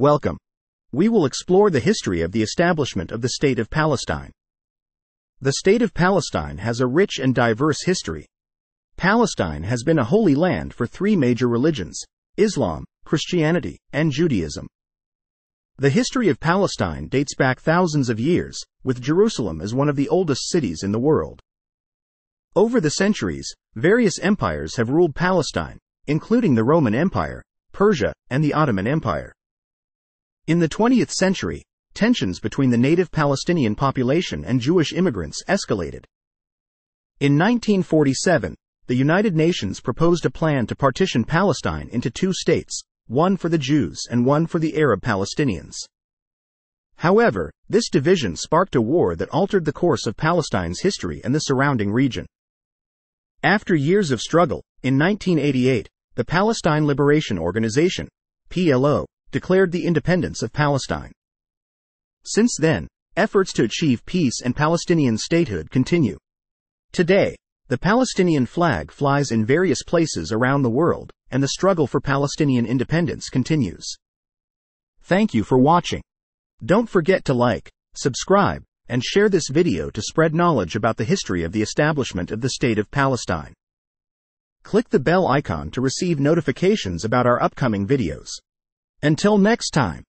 Welcome. We will explore the history of the establishment of the State of Palestine. The State of Palestine has a rich and diverse history. Palestine has been a holy land for three major religions Islam, Christianity, and Judaism. The history of Palestine dates back thousands of years, with Jerusalem as one of the oldest cities in the world. Over the centuries, various empires have ruled Palestine, including the Roman Empire, Persia, and the Ottoman Empire. In the 20th century, tensions between the native Palestinian population and Jewish immigrants escalated. In 1947, the United Nations proposed a plan to partition Palestine into two states, one for the Jews and one for the Arab Palestinians. However, this division sparked a war that altered the course of Palestine's history and the surrounding region. After years of struggle, in 1988, the Palestine Liberation Organization, PLO, declared the independence of Palestine. Since then, efforts to achieve peace and Palestinian statehood continue. Today, the Palestinian flag flies in various places around the world, and the struggle for Palestinian independence continues. Thank you for watching. Don't forget to like, subscribe, and share this video to spread knowledge about the history of the establishment of the State of Palestine. Click the bell icon to receive notifications about our upcoming videos. Until next time.